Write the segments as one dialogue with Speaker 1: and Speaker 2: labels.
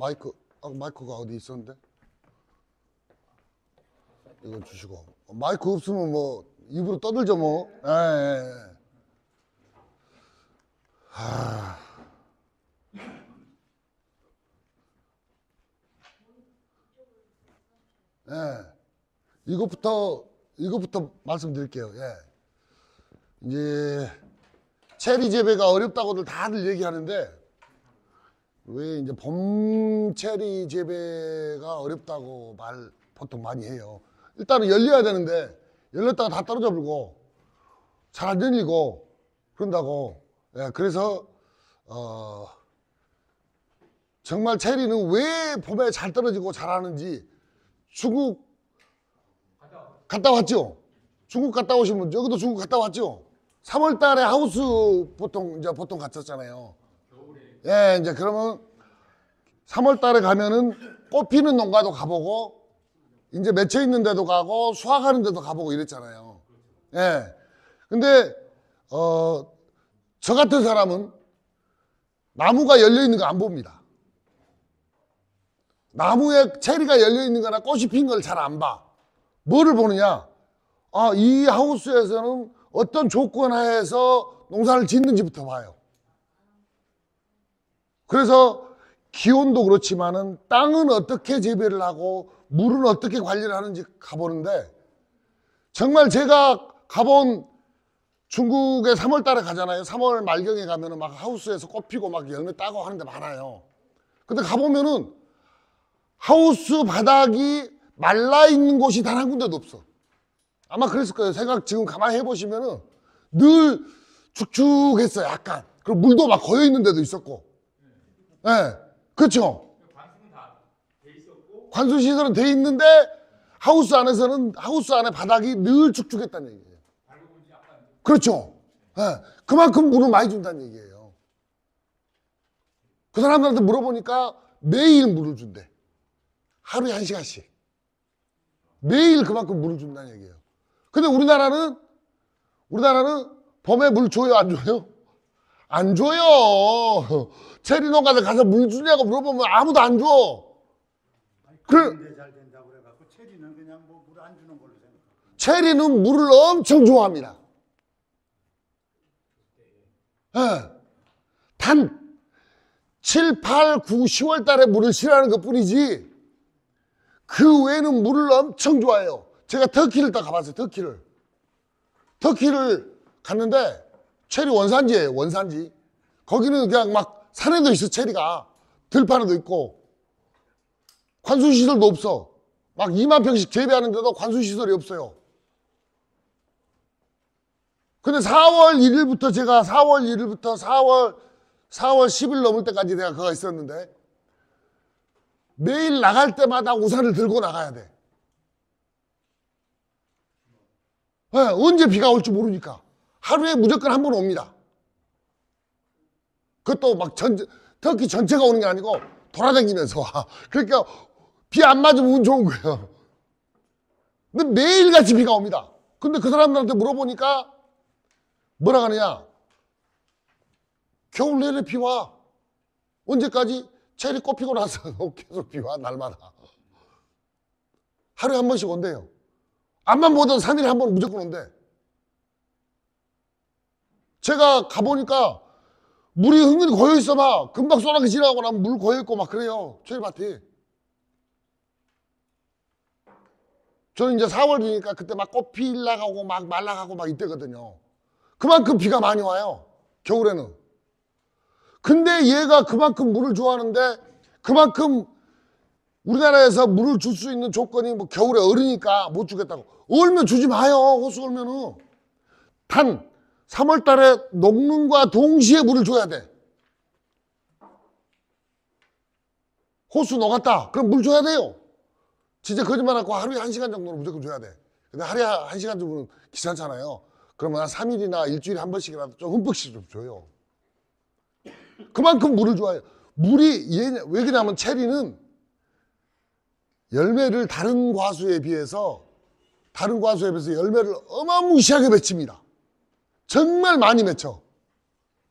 Speaker 1: 마이크 아, 마이크가 어디 있었는데? 이건 주시고 마이크 없으면 뭐 입으로 떠들죠 뭐. 예, 예, 예. 하... 예. 이것부터 이것부터 말씀드릴게요. 예. 이제 체리 재배가 어렵다고들 다들 얘기하는데 왜 이제 범체리 재배가 어렵다고 말 보통 많이 해요. 일단은 열려야 되는데 열렸다가 다 떨어져 불고 잘 안 열리고 그런다고. 예, 그래서 어 정말 체리는 왜 봄에 잘 떨어지고 잘하는지 중국 갔다 왔죠. 중국 갔다 오신 분 여기도 중국 갔다 왔죠. 3월 달에 하우스 보통 이제 보통 갔었잖아요. 예, 이제 그러면 3월 달에 가면은 꽃 피는 농가도 가보고 이제 맺혀 있는 데도 가고 수확하는 데도 가보고 이랬잖아요. 예. 근데 어, 저 같은 사람은 나무가 열려 있는 거 안 봅니다. 나무에 체리가 열려 있는 거나 꽃이 핀 걸 잘 안 봐. 뭐를 보느냐? 아, 이 하우스에서는 어떤 조건 하에서 농사를 짓는지부터 봐요. 그래서 기온도 그렇지만은 땅은 어떻게 재배를 하고 물은 어떻게 관리를 하는지 가보는데 정말 제가 가본 중국에 3월 달에 가잖아요. 3월 말경에 가면은 막 하우스에서 꽃 피고 막 열매 따고 하는데 많아요. 근데 가보면은 하우스 바닥이 말라 있는 곳이 단 한 군데도 없어. 아마 그랬을 거예요. 생각 지금 가만히 해보시면은 늘축축했어 약간. 그리고 물도 막 고여 있는 데도 있었고. 예. 네. 그렇죠. 관수 시설은 돼 있는데 하우스 안에서는 하우스 안에 바닥이 늘 축축했다는 얘기예요. 그렇죠. 네. 그만큼 물을 많이 준다는 얘기예요. 그 사람들한테 물어보니까 매일 물을 준대. 하루에 한 시간씩. 매일 그만큼 물을 준다는 얘기예요. 근데 우리나라는 우리나라는 봄에물 줘요 안 줘요? 안 줘요. 체리노가들 가서 물 주냐고 물어보면 아무도 안 줘. 그 체리는 그냥 뭐 물 안 주는 걸로 생각. 체리는 물을 엄청 좋아합니다. 예. 단 7, 8, 9, 10월 달에 물을 싫어하는 것 뿐이지 그 외에는 물을 엄청 좋아해요. 제가 터키를 딱 가봤어요. 터키를. 터키를 갔는데 체리 원산지예요. 원산지. 거기는 그냥 막 산에도 있어 체리가 들판에도 있고 관수시설도 없어 막 2만 평씩 재배하는데도 관수시설이 없어요 근데 4월 1일부터 제가 4월 1일부터 4월 4월 10일 넘을 때까지 내가 그거 있었는데 매일 나갈 때마다 우산을 들고 나가야 돼 네, 언제 비가 올지 모르니까 하루에 무조건 한 번 옵니다 그것도 막 전, 터키 전체가 오는 게 아니고 돌아다니면서 와. 그러니까 비 안 맞으면 운 좋은 거예요. 근데 매일같이 비가 옵니다. 근데 그 사람들한테 물어보니까 뭐라 하느냐? 겨울 내내 비 와. 언제까지? 체리 꽃피고 나서 계속 비와 날마다. 하루에 한 번씩 온대요. 암만 보던 3일에 한번 무조건 온대. 제가 가보니까 물이 흥근히 고여있어 막 금방 소나기 지나고 나면 물 고여있고 막 그래요 초일밭이 저는 이제 4월 이니까 그때 막 꽃 피 일나가고 막 말라가고 막 이때거든요 그만큼 비가 많이 와요 겨울에는 근데 얘가 그만큼 물을 좋아하는데 그만큼 우리나라에서 물을 줄 수 있는 조건이 뭐 겨울에 얼으니까 못 주겠다고 얼면 주지 마요 호수 얼면은 단 3월 달에 녹는과 동시에 물을 줘야 돼. 호수 녹았다. 그럼 물 줘야 돼요. 진짜 거짓말 하고 하루에 한시간 정도는 무조건 줘야 돼. 근데 하루에 한시간 정도는 귀찮잖아요. 그러면 한 3일이나 일주일에 한 번씩이라도 좀 흠뻑씩 좀 줘요. 그만큼 물을 줘요. 물이 얘, 왜 그러냐면 체리는 열매를 다른 과수에 비해서 다른 과수에 비해서 열매를 어마무시하게 맺힙니다. 정말 많이 맺혀.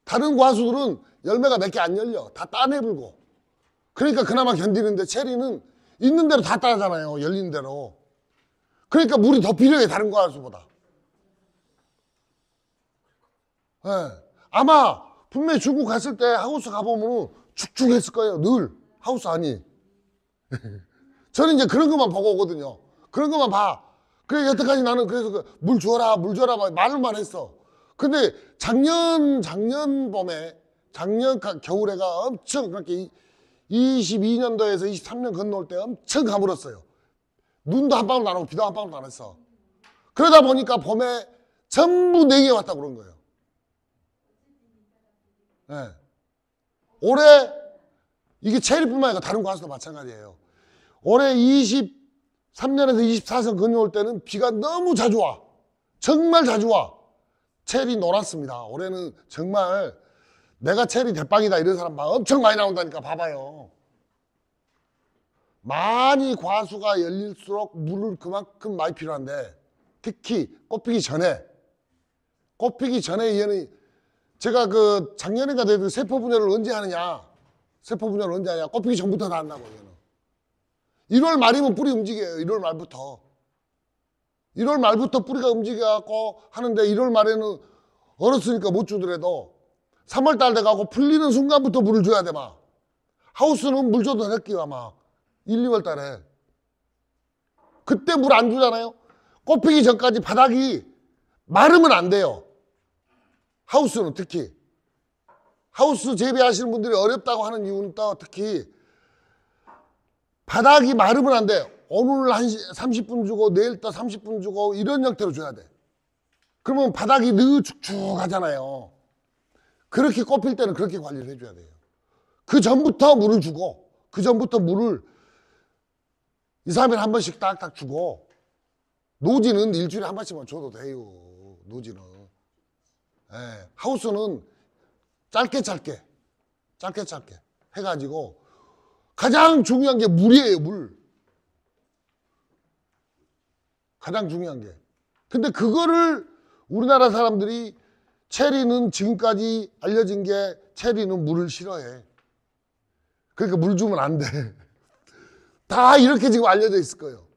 Speaker 1: 다른 과수들은 열매가 몇 개 안 열려. 다 따내불고. 그러니까 그나마 견디는데 체리는 있는 대로 다 따잖아요. 열린 대로. 그러니까 물이 더 필요해. 다른 과수보다. 네. 아마 분명히 중국 갔을 때 하우스 가보면 축축했을 거예요. 늘. 하우스 아니. 저는 이제 그런 것만 보고 오거든요. 그런 것만 봐. 그래, 여태까지 나는 그래서 그물 줘라, 물 줘라, 말만 했어. 근데 작년 작년 봄에 작년 겨울에가 엄청 그렇게 22년도에서 23년 건너올 때 엄청 가물었어요. 눈도 한방울나안 오고 비도 한방울나안어 그러다 보니까 봄에 전부 냉이 왔다 그런 거예요. 네. 올해 이게 체일뿐만 아니라 다른 과수도 마찬가지예요. 올해 23년에서 2 4년 건너올 때는 비가 너무 자주 와. 정말 자주 와. 체리 놀았습니다. 올해는 정말 내가 체리 대빵이다 이런 사람 막 엄청 많이 나온다니까 봐봐요. 많이 과수가 열릴수록 물을 그만큼 많이 필요한데 특히 꽃피기 전에 꽃피기 전에 얘는 제가 그 작년인가 돼도 그 세포 분열을 언제 하느냐 세포 분열 언제 하냐 꽃피기 전부터 다 한다고 얘는 1월 말이면 뿌리 움직여요 1월 말부터 1월 말부터 뿌리가 움직여갖고 하는데 1월 말에는 얼었으니까 못 주더라도 3월 달 돼가고 풀리는 순간부터 물을 줘야 돼, 막. 하우스는 물 줘도 새끼야, 막. 1, 2월 달에. 그때 물 안 주잖아요? 꽃 피기 전까지 바닥이 마르면 안 돼요. 하우스는 특히. 하우스 재배하시는 분들이 어렵다고 하는 이유는 또 특히 바닥이 마르면 안 돼요. 오늘 한 30분 주고 내일 또 30분 주고 이런 형태로 줘야 돼. 그러면 바닥이 늘쭉쭉 하잖아요 그렇게 꼽힐 때는 그렇게 관리를 해줘야 돼요. 그 전부터 물을 주고 그 전부터 물을 2, 3일 한 번씩 딱딱 주고 노지는 일주일에 한 번씩만 줘도 돼요. 노지는. 예, 하우스는 짧게 짧게 짧게 짧게 해가지고 가장 중요한 게 물이에요 물 가장 중요한 게. 근데 그거를 우리나라 사람들이 체리는 지금까지 알려진 게 체리는 물을 싫어해. 그러니까 물 주면 안 돼. 다 이렇게 지금 알려져 있을 거예요.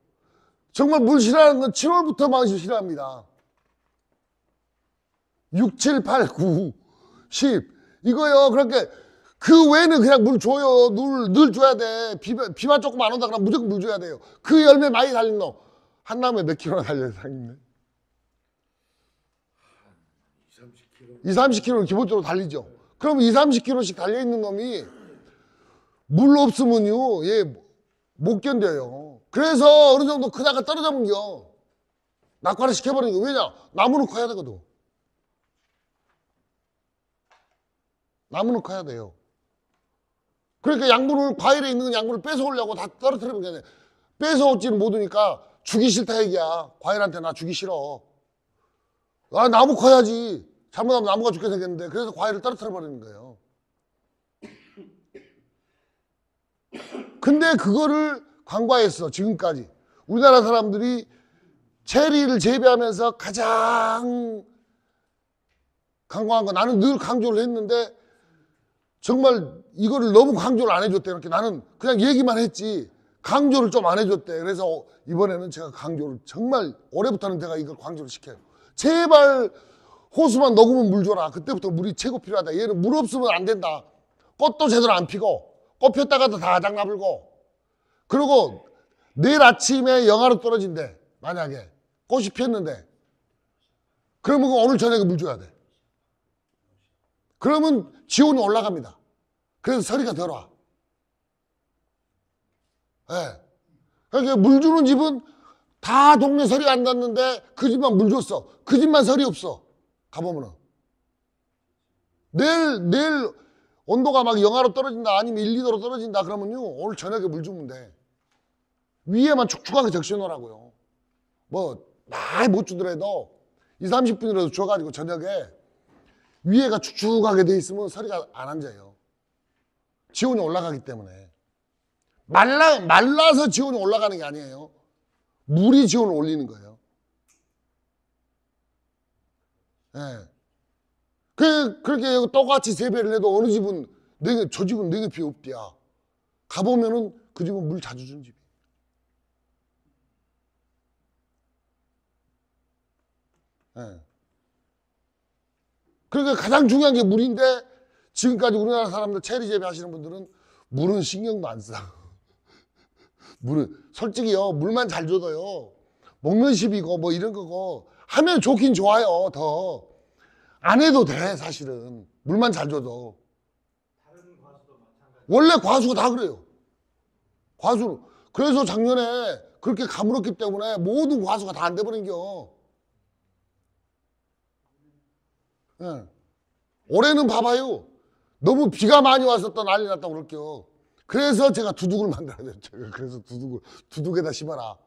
Speaker 1: 정말 물 싫어하는 건 7월부터 마시 싫어합니다. 6, 7, 8, 9, 10. 이거요. 그렇게 그 외에는 그냥 물 줘요. 물, 늘 줘야 돼. 비, 비만 조금 안 온다 그러면 무조건 물 줘야 돼요. 그 열매 많이 달린 놈. 한남에 몇 킬로나 달려요, 상임님? 2, 30km 기본적으로 달리죠. 그럼 2, 30km씩 달려있는 놈이 물 없으면요, 얘못 예, 견뎌요. 그래서 어느 정도 크다가 떨어져 먹겨. 낙관을 시켜버리는 거. 왜냐? 나무는 커야 되거든. 나무는 커야 돼요. 그러니까 양분을, 과일에 있는 양분을 뺏어오려고 다 떨어뜨리면 되네. 뺏어오지는 못하니까 주기 싫다 얘기야. 과일한테 나 주기 싫어. 아, 나무 커야지. 잘못하면 나무가 죽게 생겼는데. 그래서 과일을 떨어뜨려 버리는 거예요. 근데 그거를 간과했어, 지금까지. 우리나라 사람들이 체리를 재배하면서 가장 강과한 거 나는 늘 강조를 했는데 정말 이거를 너무 강조를 안 해줬다 이렇게 나는 그냥 얘기만 했지 강조를 좀 안 해줬대. 그래서 어, 이번에는 제가 강조를 정말 올해부터는 내가 이걸 강조를 시켜요. 제발 호수만 녹으면 물 줘라. 그때부터 물이 최고 필요하다. 얘는 물 없으면 안 된다. 꽃도 제대로 안 피고 꽃 폈다가도 다 장나불고 그리고 내일 아침에 영하로 떨어진대. 만약에 꽃이 폈는데 그러면 오늘 저녁에 물 줘야 돼. 그러면 지온이 올라갑니다. 그래서 서리가 덜 와. 예. 그러니까 물 주는 집은 다 동네 설이 안 났는데 그 집만 물 줬어. 그 집만 서리 없어. 가보면은. 내일, 내일 온도가 막 영하로 떨어진다 아니면 1, 2도로 떨어진다 그러면요. 오늘 저녁에 물 주면 돼. 위에만 축축하게 적셔 놓으라고요. 뭐, 많이 못 주더라도 2, 30분이라도 줘가지고 저녁에 위에가 축축하게 돼 있으면 서리가 안 앉아요. 지온이 올라가기 때문에. 말라, 말라서 지온이 올라가는 게 아니에요. 물이 지온을 올리는 거예요. 예. 네. 그, 그렇게 똑같이 세배를 해도 어느 집은, 내, 네, 저 집은 내게 비 없디야. 가보면은 그 집은 물 자주 준 집이에요. 네. 그러니까 가장 중요한 게 물인데 지금까지 우리나라 사람들 체리 재배하시는 분들은 물은 신경도 안 써. 물은 솔직히요 물만 잘 줘도요 먹는 식이고 뭐 이런 거고 하면 좋긴 좋아요 더 안 해도 돼 사실은 물만 잘 줘도 원래 과수가 다 그래요 과수로 그래서 작년에 그렇게 가물었기 때문에 모든 과수가 다 안 돼버린겨 예. 올해는 봐봐요 너무 비가 많이 왔었다 난리 났다 그럴게요 그래서 제가 두둑을 만들어냈죠. 그래서 두둑을, 두둑에다 심어라.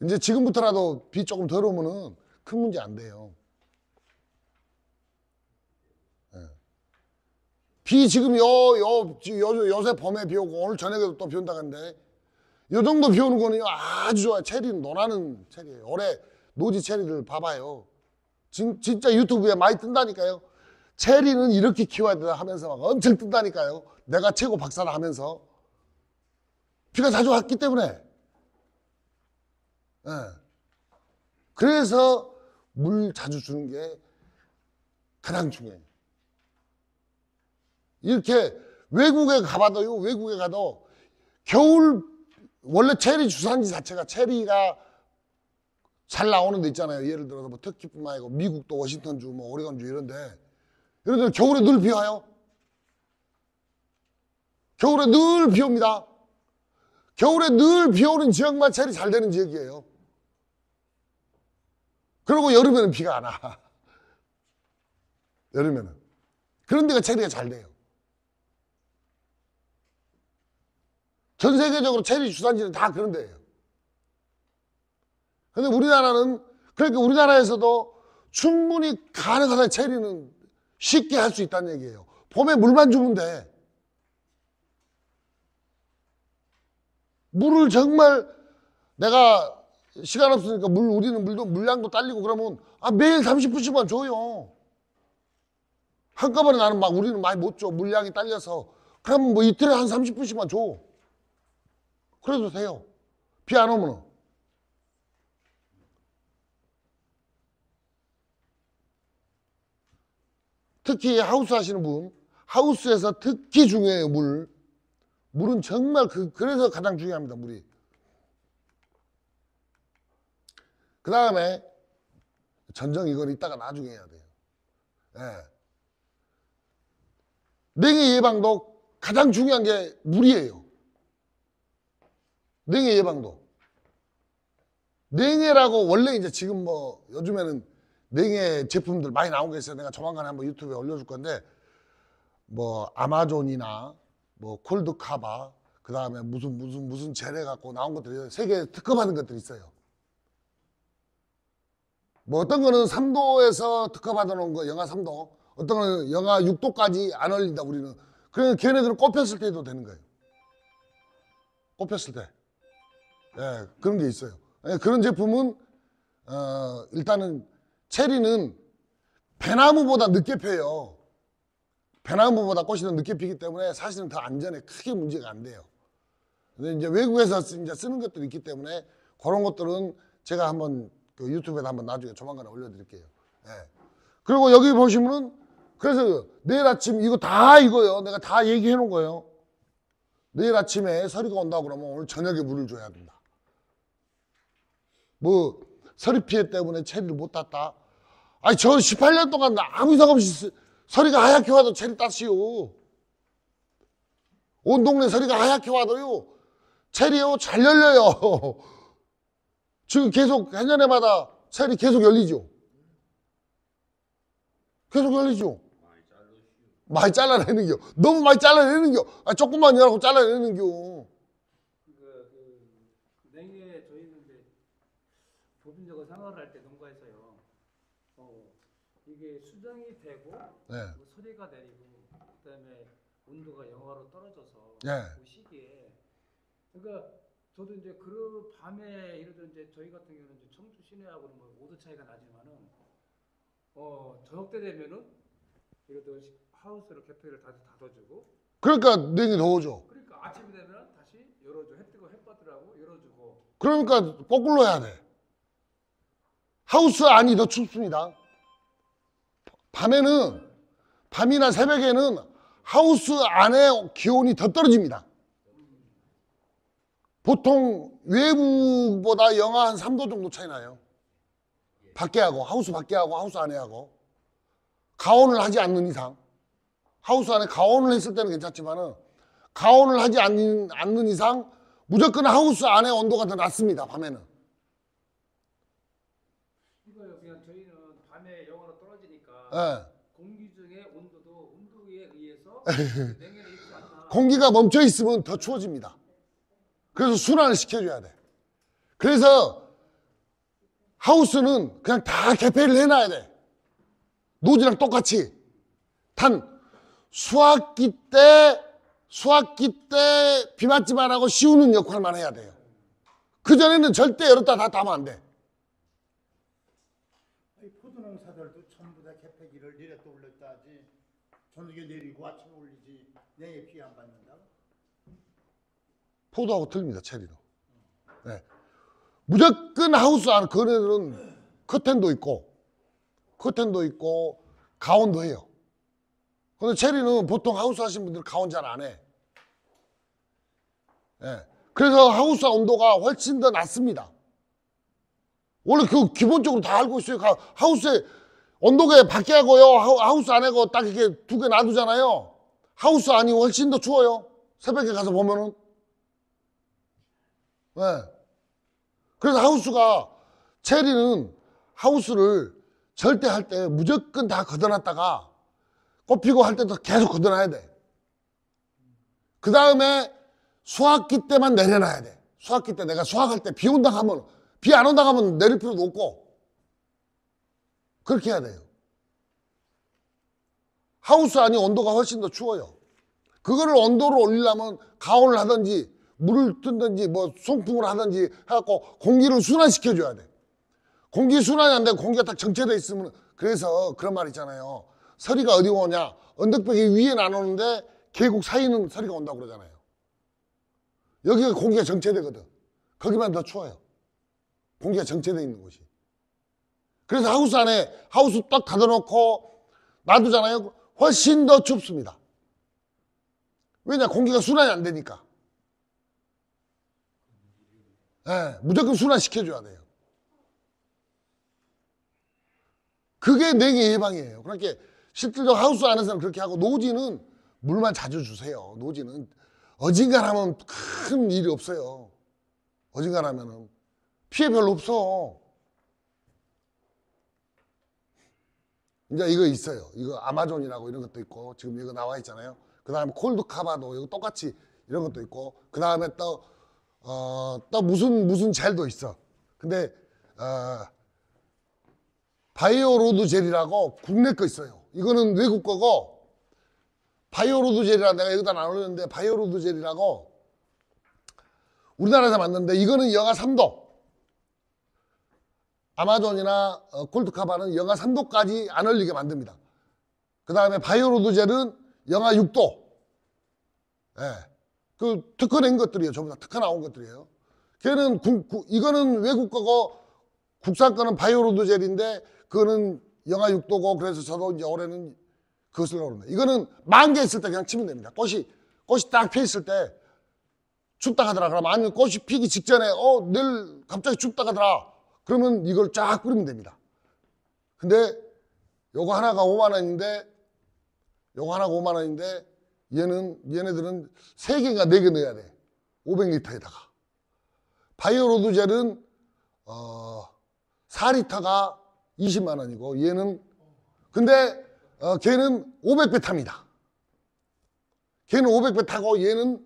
Speaker 1: 이제 지금부터라도 비 조금 덜 오면은 큰 문제 안 돼요. 네. 비 지금 요, 요, 요, 요새 봄에 비 오고 오늘 저녁에도 또 비 온다 는데 요 정도 비 오는 거는요 아주 좋아요. 체리 노라는 체리예요. 올해 노지 체리를 봐봐요. 진, 진짜 유튜브에 많이 뜬다니까요. 체리는 이렇게 키워야 된다 하면서 막 엄청 뜬다니까요. 내가 최고 박사를 하면서. 비가 자주 왔기 때문에. 네. 그래서 물 자주 주는 게 가장 중요해요. 이렇게 외국에 가봐도요, 외국에 가도 겨울, 원래 체리 주산지 자체가 체리가 잘 나오는 데 있잖아요. 예를 들어서 뭐 터키뿐만 아니고 미국도 워싱턴주, 뭐오리건주 이런데 여러분들 겨울에 늘 비와요. 겨울에 늘 비옵니다. 겨울에 늘 비오는 지역만 차일잘 되는 지역이에요. 그리고 여름에는 비가 안 와. 여름에는. 그런 데가 체리가 잘 돼요. 전 세계적으로 체리 주산지는 다 그런 데예요. 근데 우리나라는, 그러니까 우리나라에서도 충분히 가능하다 체리는 쉽게 할 수 있다는 얘기예요. 봄에 물만 주면 돼. 물을 정말 내가 시간 없으니까 물 우리는 물도 물량도 딸리고 그러면 아 매일 30분씩만 줘요. 한꺼번에 나는 막 우리는 많이 못 줘. 물량이 딸려서. 그럼 뭐 이틀에 한 30분씩만 줘. 그래도 돼요. 비 안 오면 특히 하우스 하시는 분, 하우스에서 특히 중요해요, 물. 물은 정말 그, 그래서 가장 중요합니다, 물이. 그 다음에 전정 이건 이따가 나중에 해야 돼요. 예. 냉해 예방도 가장 중요한 게 물이에요. 냉해 예방도. 냉해라고 원래 이제 지금 뭐 요즘에는 냉해 제품들 많이 나온게 있어요. 내가 조만간에 한번 유튜브에 올려줄 건데 뭐 아마존이나 뭐 콜드카바 그 다음에 무슨 무슨 무슨 재래 갖고 나온 것들이 세계 특허받은 것들이 있어요. 뭐 어떤 거는 3도에서 특허받아 놓은 거 영하 3도 어떤 거는 영하 6도까지 안 올린다 우리는 그래서 그러니까 걔네들은 꼽혔을 때도 되는 거예요. 꼽혔을 때. 예, 그런 게 있어요. 예, 그런 제품은 어, 일단은 체리는 배나무보다 늦게 펴요. 배나무보다 꽃이 더 늦게 피기 때문에 사실은 더 안전에 크게 문제가 안 돼요. 근데 이제 외국에서 이제 쓰는 것들이 있기 때문에 그런 것들은 제가 한번 그 유튜브에다 한번 나중에 조만간에 올려드릴게요. 예. 그리고 여기 보시면은 그래서 내일 아침 이거 다 이거요. 내가 다 얘기해 놓은 거예요. 내일 아침에 서리가 온다 그러면 오늘 저녁에 물을 줘야 된다. 뭐 서리 피해 때문에 체리를 못 땄다. 아니 저 18년 동안 아무 이상 없이 서리가 하얗게 와도 체리 땄어요온 동네 서리가 하얗게 와도요. 체리요 잘 열려요. 지금 계속 해년에마다 체리 계속 열리죠. 계속 열리죠. 많이 잘라내는겨. 너무 많이 잘라내는겨. 아, 조금만 열라고 잘라내는겨. 네. 그 소리가 내리고 그다음에 온도가 영하로 떨어져서 네. 그 시기에 그러니까 저도 이제 그 밤에 예를 들어 이제 저희 같은 경우는 이제 청주 시내하고는 뭐 5도 차이가 나지만은 어 저녁 때 되면은 예를 들어 하우스로 개폐를 다시 닫아주고 그러니까 눈이 더워져 그러니까 아침이 되면 다시 열어줘. 햇 뜨고 해 빠더라고 열어주고. 그러니까 거꾸로 해야 돼. 하우스 안이 더 춥습니다. 밤에는 밤이나 새벽에는 하우스 안에 기온이 더 떨어집니다. 보통 외부보다 영하 한 3도 정도 차이 나요. 밖에 하고 하우스 밖에 하고 하우스 안에 하고 가온을 하지 않는 이상 하우스 안에 가온을 했을 때는 괜찮지만 가온을 하지 않는, 않는 이상 무조건 하우스 안에 온도가 더 낮습니다. 밤에는. 이거요. 그냥 저희는 밤에 영하로 떨어지니까 네. 공기가 멈춰 있으면 더 추워집니다. 그래서 순환을 시켜줘야 돼. 그래서 하우스는 그냥 다 개폐를 해놔야 돼. 노지랑 똑같이. 단, 수학기 때, 수학기 때 비 맞지 말라고 씌우는 역할만 해야 돼요. 그전에는 절대 열었다 다 담아 안 돼. 포도농사들도 전부 다 개폐기를 내렸다 올렸다 하지. 저녁에 내리고 아침에 올리지 내에 피해 안 받는다고? 포도하고 틀립니다 체리도 네. 무조건 하우스 안 그네는 커튼도 있고 커튼도 있고 가온도 해요 근데 체리는 보통 하우스 하신 분들은 가온 잘 안해 네. 그래서 하우스 온도가 훨씬 더 낮습니다 원래 그 기본적으로 다 알고 있어요 하우스에 온도계 밖에 하고요 하우스 안에고 딱 이렇게 두 개 놔두잖아요 하우스 안이 훨씬 더 추워요 새벽에 가서 보면은 네. 그래서 하우스가 체리는 하우스를 절대 할 때 무조건 다 걷어놨다가 꽃 피고 할 때도 계속 걷어놔야 돼그 다음에 수확기 때만 내려놔야 돼수확기때 내가 수확할때 비 온다 하면 비 안 온다 하면 내릴 필요도 없고 그렇게 해야 돼요. 하우스 안이 온도가 훨씬 더 추워요. 그거를 온도를 올리려면 가온을 하든지 물을 뜯든지 뭐 송풍을 하든지 해갖고 공기를 순환시켜줘야 돼. 공기 순환이 안 되고 공기가 딱 정체돼 있으면 그래서 그런 말 있잖아요. 서리가 어디 오냐? 언덕벽이 위엔 안 오는데 계곡 사이는 서리가 온다고 그러잖아요. 여기가 공기가 정체되거든. 거기만 더 추워요. 공기가 정체되어 있는 곳이. 그래서 하우스 안에 하우스 딱 닫아놓고 놔두잖아요. 훨씬 더 춥습니다. 왜냐? 공기가 순환이 안 되니까. 네, 무조건 순환시켜줘야 돼요. 그게 냉해 예방이에요. 그렇게 실질적 하우스 안에서는 그렇게 하고 노지는 물만 자주 주세요. 노지는 어지간하면 큰 일이 없어요. 어지간하면 피해 별로 없어. 이제 이거 있어요. 이거 아마존이라고 이런 것도 있고 지금 이거 나와 있잖아요. 그 다음에 콜드카바도 이거 똑같이 이런 것도 있고 그 다음에 또 어, 또 무슨 무슨 젤도 있어. 근데 어, 바이오로드 젤이라고 국내 거 있어요. 이거는 외국 거고 바이오로드 젤이라 내가 여기다 나누는데 바이오로드 젤이라고 우리나라에서 만든데 이거는 영하 3도 아마존이나 어, 골드카바는 영하 3도까지 안흘리게 만듭니다. 그 다음에 바이오로드젤은 영하 6도. 예. 그 특허 낸 것들이에요. 전부 다 특허 나온 것들이에요. 걔는 국, 국, 이거는 외국 거고 국산 거는 바이오로드젤인데 그거는 영하 6도고 그래서 저도 이제 올해는 그것을 넣어놓는다. 이거는 만 개 있을 때 그냥 치면 됩니다. 꽃이 꽃이 딱피 있을 때 춥다 하더라. 그럼 아니면 꽃이 피기 직전에 어 늘 갑자기 춥다 하더라. 그러면 이걸 쫙 뿌리면 됩니다. 근데 요거 하나가 5만 원인데 요거 하나가 5만 원인데 얘는 얘네들은 3개가 4개 넣어야 돼. 500리터에다가. 바이오로드젤은 어 4리터가 20만 원이고 얘는 근데 어, 걔는 500배 탑니다. 걔는 500배 타고 얘는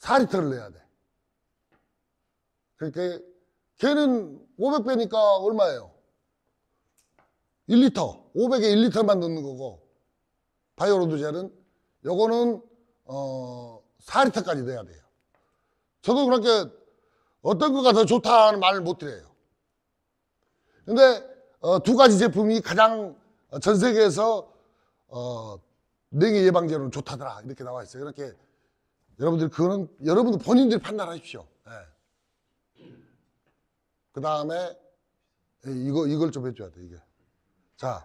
Speaker 1: 4리터를 내야 돼. 그렇게 그러니까 걔는 500배니까 얼마예요? 1리터 500에 1리터만 넣는 거고 바이오로드제는 요거는 어 4리터까지 돼야 돼요 저도 그렇게 어떤 거가 더 좋다는 말을 못 드려요 근데 어, 두 가지 제품이 가장 전 세계에서 어, 냉해 예방제로는 좋다더라 이렇게 나와 있어요 이렇게 여러분들 그거는 여러분들 본인들이 판단하십시오 그 다음에 이거 이걸 좀 해줘야 돼 이게. 자,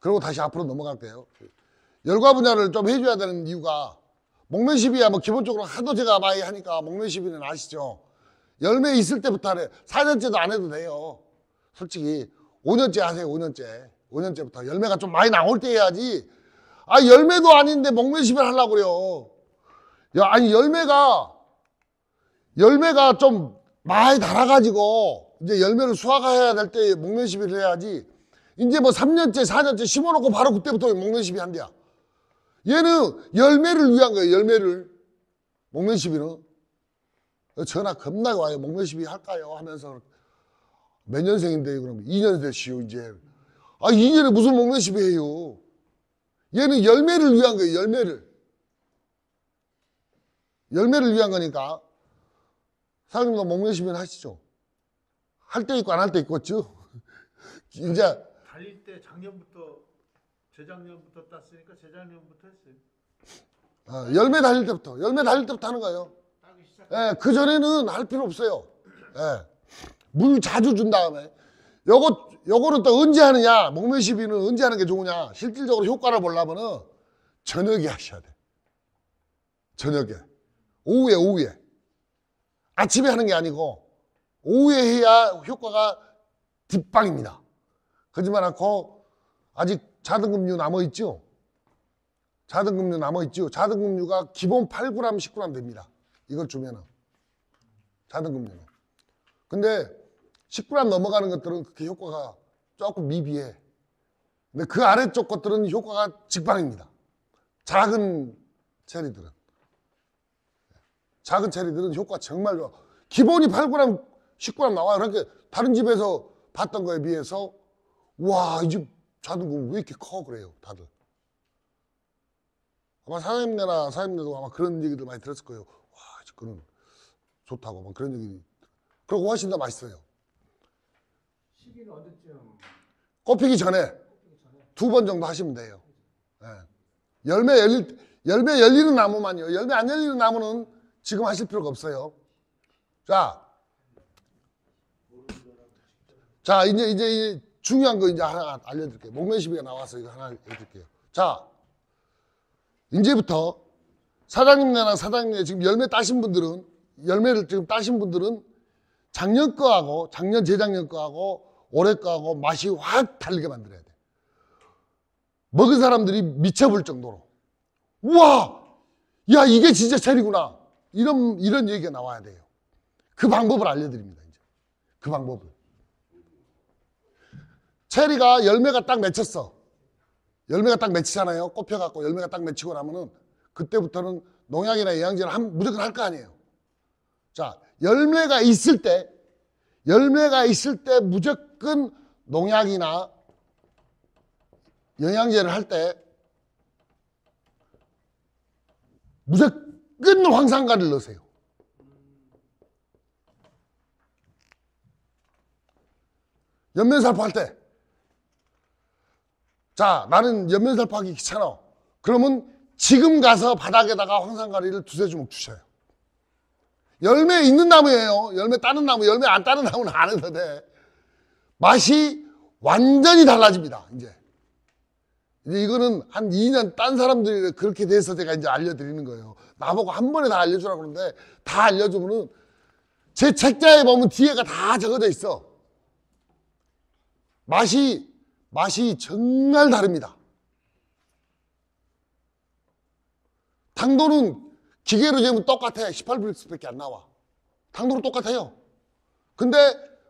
Speaker 1: 그리고 다시 앞으로 넘어갈게요. 열과 분야를 좀 해줘야 되는 이유가 목매시비야 뭐 기본적으로 하도 제가 많이 하니까 목매시비는 아시죠? 열매 있을 때부터 하래 4년째도 안 해도 돼요. 솔직히 5년째 하세요 5년째. 5년째부터 열매가 좀 많이 나올 때 해야지. 아 열매도 아닌데 목매시비를 하려고 그래요. 야, 아니 열매가 열매가 좀 많이 달아가지고 이제 열매를 수확해야 될 때 목련 시비를 해야지 이제 뭐 3년째 4년째 심어놓고 바로 그때부터 목련 시비 한대야 얘는 열매를 위한 거예요 열매를 목련 시비는 전화 겁나게 와요 목련 시비 할까요 하면서 몇 년생인데요 그럼 2년 됐시오 이제 아 2년에 무슨 목련 시비 해요 얘는 열매를 위한 거예요 열매를 열매를 위한 거니까 사장님도 목매시면 하시죠. 할 때 있고 안 할 때 있겠죠. 이제 달릴 때 작년부터 재작년부터 땄으니까 재작년부터 했어요. 아, 열매 달릴 때부터 열매 달릴 때부터 하는 거예요. 예, 그 전에는 할 필요 없어요. 예, 물 자주 준 다음에 요거 요거는 또 언제 하느냐 목매시비는 언제 하는 게 좋으냐 실질적으로 효과를 보려면은 저녁에 하셔야 돼. 저녁에 오후에 오후에 아침에 하는 게 아니고 오후에 해야 효과가 뒷방입니다. 거짓말 않고 아직 자등급류 남아있죠? 자등급류 남아있죠? 자등급류가 기본 8g, 1 0 g 됩니다. 이걸 주면은. 자등급류는. 근데 10g 넘어가는 것들은 그렇게 효과가 조금 미비해. 근데 그 아래쪽 것들은 효과가 직방입니다. 작은 체리들은. 작은 체리들은 효과 정말 좋아. 기본이 8g, 10g 나와요. 그러니까 다른 집에서 봤던 거에 비해서 와, 이 집 자두고 왜 이렇게 커? 그래요, 다들. 아마 사장님네나 사장님네도 아마 그런 얘기들 많이 들었을 거예요. 와, 이집 좋다고 막 그런 얘기. 그러고 훨씬 더 맛있어요. 시기는 언제쯤? 꽃피기 전에 두 번 정도 하시면 돼요. 네. 열매 열릴 열매 열리는 나무만요. 열매 안 열리는 나무는 지금 하실 필요가 없어요. 자. 자, 이제, 이제, 이제 중요한 거 이제 하나 알려드릴게요. 목매시비가 나와서 이거 하나 해드릴게요. 자. 이제부터 사장님 네나 사장님 네 지금 열매 따신 분들은 열매를 지금 따신 분들은 작년 거하고 작년 재작년 거하고 올해 거하고 맛이 확 다르게 만들어야 돼. 먹은 사람들이 미쳐볼 정도로. 우와! 야, 이게 진짜 체리구나. 이런, 이런 얘기가 나와야 돼요. 그 방법을 알려드립니다. 이제. 그 방법을. 체리가 열매가 딱 맺혔어. 열매가 딱 맺히잖아요. 꼽혀갖고 열매가 딱 맺히고 나면은 그때부터는 농약이나 영양제를 한, 무조건 할 거 아니에요. 자, 열매가 있을 때, 열매가 있을 때 무조건 농약이나 영양제를 할 때 무조건 끈 황산가를 넣으세요. 연면살포 할 때. 자, 나는 연면살포 하기 귀찮아. 그러면 지금 가서 바닥에다가 황산가리를 두세 주먹 주셔요. 열매 있는 나무예요. 열매 따는 나무, 열매 안 따는 나무는 안 해도 돼. 맛이 완전히 달라집니다. 이제. 이제 이거는 한 2년 딴 사람들이 그렇게 돼서 제가 이제 알려드리는 거예요. 나보고 한 번에 다 알려주라 그러는데 다 알려주면은 제 책자에 보면 뒤에가 다 적어져 있어. 맛이 맛이 정말 다릅니다. 당도는 기계로 재면 똑같아. 1 8불릭스밖에안 나와. 당도는 똑같아요. 근데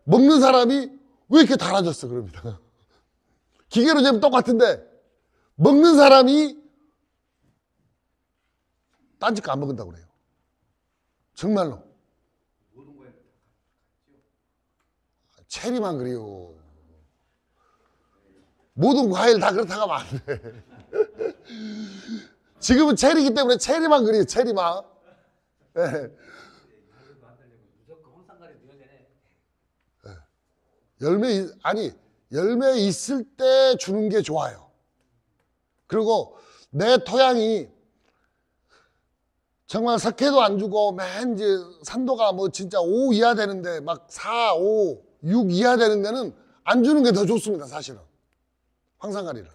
Speaker 1: 먹는 사람이 왜 이렇게 달아졌어 그럽니다. 기계로 재면 똑같은데 먹는 사람이 딴짓 거 안 먹는다고 그래요. 정말로. 체리만 그래요. 모든 과일 다 그렇다고 하면 안 돼. 지금은 체리기 때문에 체리만 그래요, 체리만. 예. 열매 아니 열매 있을 때 주는 게 좋아요. 그리고 내 토양이 정말 사케도 안 주고 맨 이제 산도가 뭐 진짜 5 이하 되는데 막 4, 5, 6 이하 되는 데는 안 주는 게 더 좋습니다 사실은 황산가리를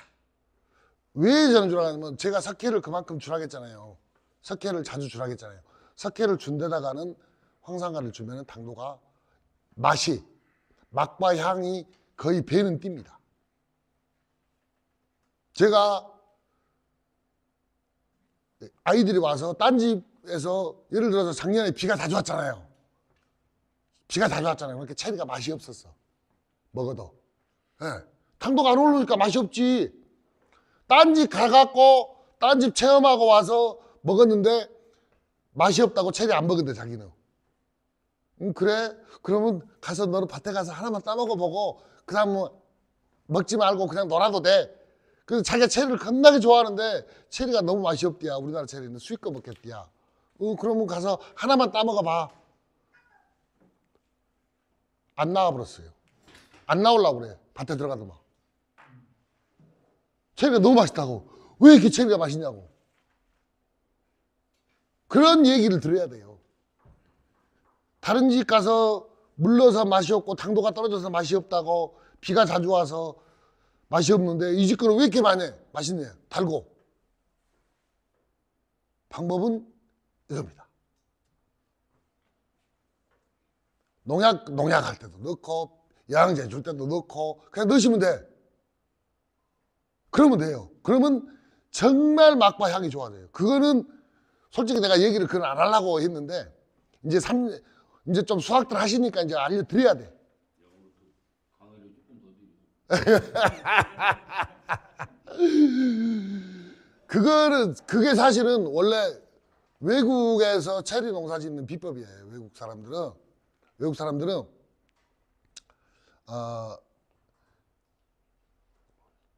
Speaker 1: 왜 저는 줄하냐면 제가 사케를 그만큼 주라겠잖아요 사케를 자주 주라겠잖아요 사케를 준 데다가는 황산가리를 주면 당도가 맛이 맛과 향이 거의 배는 띕니다 제가 아이들이 와서 딴 집에서 예를 들어서 작년에 비가 다좋았잖아요 비가 다좋았잖아요 그러니까 체리가 맛이 없었어. 먹어도. 예. 당도가 안 오르니까 맛이 없지. 딴 집 가갖고 딴 집 체험하고 와서 먹었는데 맛이 없다고 체리 안 먹은데 자기는. 음, 그래? 그러면 가서 너는 밭에 가서 하나만 따먹어보고 그 다음 뭐 먹지 말고 그냥 놀아도 돼. 그래서 자기가 체리를 겁나게 좋아하는데 체리가 너무 맛이 없디야. 우리나라 체리는 수입거 먹겠디야. 어, 그러면 가서 하나만 따먹어 봐. 안 나와버렸어요. 안 나오려고 그래. 밭에 들어가도 막. 체리가 너무 맛있다고. 왜 이렇게 체리가 맛있냐고. 그런 얘기를 들어야 돼요. 다른 집 가서 물러서 맛이 없고 당도가 떨어져서 맛이 없다고 비가 자주 와서 맛이 없는데 이 집 거는 왜 이렇게 많이 맛있네 달고 방법은 이겁니다 농약 농약 할 때도 넣고 영양제 줄 때도 넣고 그냥 넣으시면 돼 그러면 돼요 그러면 정말 맛과 향이 좋아져요 그거는 솔직히 내가 얘기를 그걸안 하려고 했는데 이제 삼 이제 좀 수학들 하시니까 이제 알려드려야 돼 그거는 그게 사실은 원래 외국에서 체리 농사 짓는 비법이에요. 외국 사람들은 외국 사람들은 어,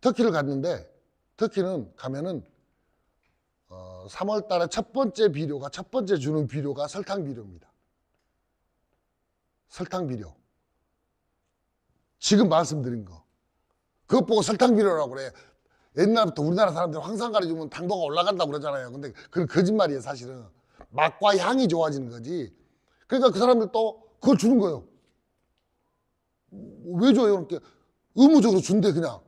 Speaker 1: 터키를 갔는데 터키는 가면은 어, 3월달에 첫 번째 비료가 첫 번째 주는 비료가 설탕 비료입니다. 설탕 비료. 지금 말씀드린 거. 그것 보고 설탕 비료라고 그래. 옛날부터 우리나라 사람들 황산 가려주면 당도가 올라간다고 그러잖아요. 근데 그건 거짓말이에요, 사실은. 맛과 향이 좋아지는 거지. 그러니까 그 사람들 또 그걸 주는 거예요. 뭐, 왜 줘요? 이렇게 의무적으로 준대, 그냥.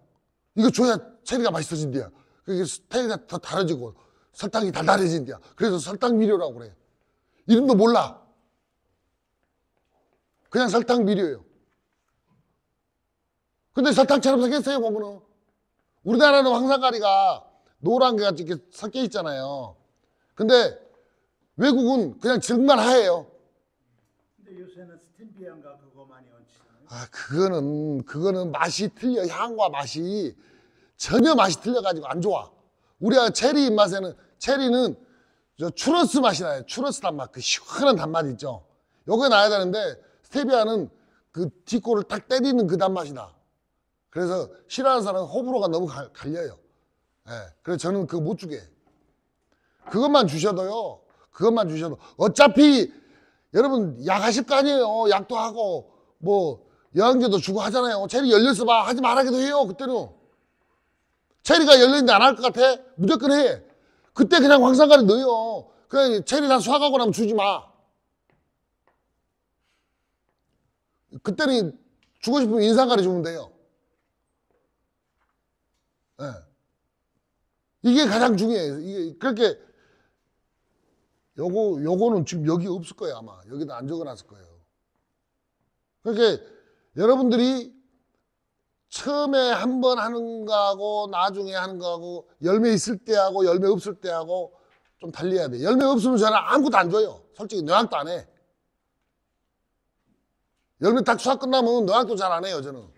Speaker 1: 이거 줘야 체리가 맛있어진대요. 그게 스테이가 더 달아지고 설탕이 달달해진대요. 그래서 설탕 비료라고 그래. 이름도 몰라. 그냥 설탕 비료예요. 근데 설탕처럼 생겼어요, 보면 우리나라는 황산가리가 노란 게가 이렇게 섞여 있잖아요. 근데 외국은 그냥 증만 하예요. 근데 요새는 스탠비안과 그거 많이 얹히잖아요. 아, 그거는 그거는 맛이 틀려. 향과 맛이 전혀 맛이 틀려 가지고 안 좋아. 우리가 체리 입맛에는 체리는 저 추러스 맛이 나요. 추러스 단맛. 그 시원한 단맛 있죠. 요거 나야 되는데 스테비아는 그 뒷골을 탁 때리는 그 단맛이 나. 그래서 싫어하는 사람은 호불호가 너무 갈, 려요 예. 그래서 저는 그거 못 주게. 그것만 주셔도요. 그것만 주셔도 어차피 여러분 약 하실 거 아니에요. 약도 하고 뭐 영양제도 주고 하잖아요. 체리 열려서 봐 하지 말하기도 해요. 그때는 체리가 열렸는데 안 할 것 같아. 무조건 해. 그때 그냥 황산가루 넣어요. 그냥 체리 다 수확하고 나면 주지 마. 그때는 주고 싶으면 인상가루 주면 돼요. 네. 이게 가장 중요해요. 이게 그렇게 요거 요거는 지금 여기 없을 거예요 아마 여기다 안 적어놨을 거예요. 그렇게 여러분들이 처음에 한 번 하는 거하고 나중에 하는 거하고 열매 있을 때하고 열매 없을 때하고 좀 달려야 돼. 열매 없으면 저는 아무것도 안 줘요. 솔직히 노약도 안 해. 열매 딱 수학 끝나면 노약도 잘 안 해요 저는.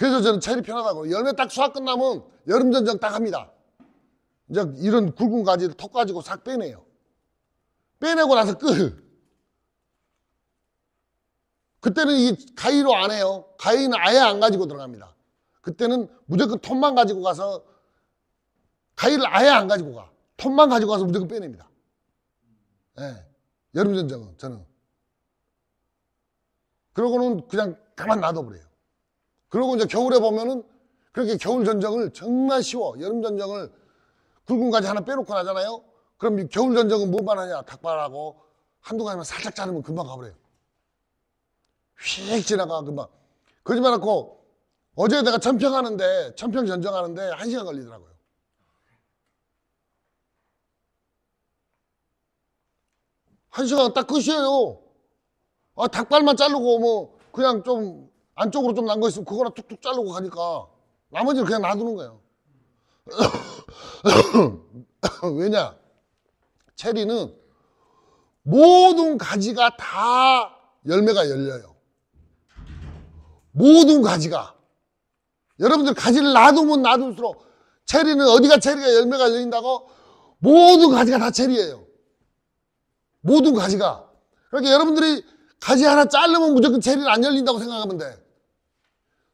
Speaker 1: 그래서 저는 체리 편하다고 열매 딱 수확 끝나면 여름 전쟁 딱 합니다. 이제 이런 굵은 가지를 톡 가지고 싹 빼내요. 빼내고 나서 끝. 그때는 이 가위로 안 해요. 가위는 아예 안 가지고 들어갑니다. 그때는 무조건 톱만 가지고 가서 가위를 아예 안 가지고 가. 톱만 가지고 가서 무조건 빼냅니다. 네. 예. 여름전쟁은 저는. 그러고는 그냥 가만 놔둬버려요. 그리고 이제 겨울에 보면은 그렇게 겨울 전쟁을 정말 쉬워. 여름 전쟁을 굵은 가지 하나 빼놓고 나잖아요. 그럼 겨울 전쟁은 뭐만 하냐? 닭발하고 한두 가지만 살짝 자르면 금방 가버려요. 휙 지나가 금방. 거짓말 않고 어제 내가 천평 하는데 천평 전쟁 하는데 한 시간 걸리더라고요. 한 시간 딱 끝이에요. 아, 닭발만 자르고 뭐 그냥 좀 안쪽으로 좀 난 거 있으면 그거나 툭툭 자르고 가니까 나머지는 그냥 놔두는 거예요. 왜냐? 체리는 모든 가지가 다 열매가 열려요. 모든 가지가. 여러분들 가지를 놔두면 놔둘수록 체리는 어디가 체리가 열매가 열린다고? 모든 가지가 다 체리예요. 모든 가지가. 그러니까 여러분들이 가지 하나 자르면 무조건 체리는 안 열린다고 생각하면 돼.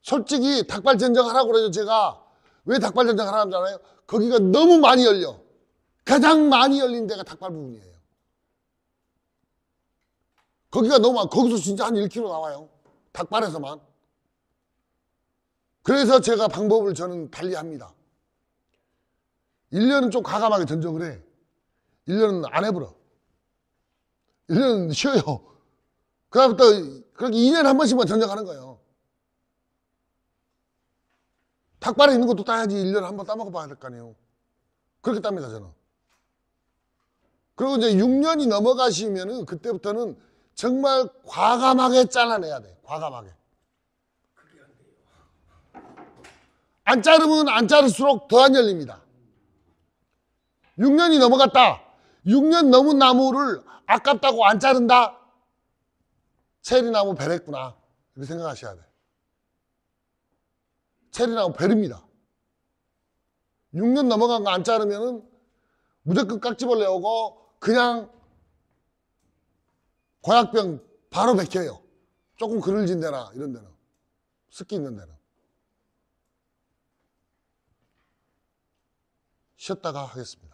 Speaker 1: 솔직히 닭발전쟁 하라고 그래요 제가 왜닭발전쟁 하라는 줄 알아요? 거기가 너무 많이 열려 가장 많이 열린 데가 닭발 부분이에요 거기가 너무 많아 거기서 진짜 한 1kg 나와요 닭발에서만 그래서 제가 방법을 저는 달리합니다 1년은 좀 과감하게 전적을 해 1년은 안 해버려 1년은 쉬어요 그다음부터 그렇게 2년에 한 번씩만 전적하는 거예요 닭발에 있는 것도 따야지 1년에 한번 따먹어 봐야 될 거 아니에요. 그렇게 땁니다, 저는. 그리고 이제 6년이 넘어가시면은 그때부터는 정말 과감하게 잘라내야 돼. 과감하게. 안 자르면 안 자를수록 더 안 열립니다. 6년이 넘어갔다. 6년 넘은 나무를 아깝다고 안 자른다. 체리나무 베랬구나. 이렇게 생각하셔야 돼. 체리랑 베릅니다. 6년 넘어간 거 안 자르면은 무조건 깍지벌레 오고 그냥 고약병 바로 베혀요 조금 그늘진 데나 이런 데는 습기 있는 데는 쉬었다가 하겠습니다.